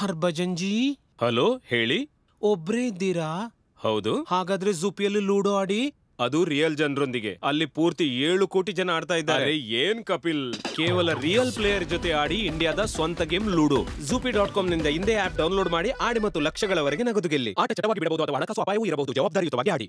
Harbhajan hello ಹೇಳಿ ಒಬ್ರೇ ಇದ್ದೀರಾ ಹೌದು ಹಾಗಾದ್ರೆ ಜುಪಿಯಲ್ಲಿ ಲೂಡೋ ಆಡಿ ಅದು ರಿಯಲ್ ಜನರೊಂದಿಗೆ ಅಲ್ಲಿ ಪೂರ್ತಿ ಏಳು ಕೋಟಿ ಜನ ಆಡ್ತಾ ಇದ್ದಾರೆ ಏನ್ ಕಪಿಲ್ ಕೇವಲ ರಿಯಲ್ ಪ್ಲೇಯರ್ ಜೊತೆ ಆಡಿ ಇಂಡಿಯಾದ ಸ್ವಂತ game ludo Zupee dot com ನಿಂದ ಇಂದೇ ಆಪ್ ಡೌನ್ಲೋಡ್ ಮಾಡಿ ಆಡಿ ಮತ್ತು ಲಕ್ಷಗಳವರೆಗೆ ನಗದು ಗೆಲ್ಲಿ ಆಟ ಚಟವಾಗಿ ಬಿಡಬಹುದು ಅಥವಾ ಹಣಕಾಸು ಅಪಾಯವೂ ಇರಬಹುದು ಜವಾಬ್ದಾರಿಯುತವಾಗಿ ಆಡಿ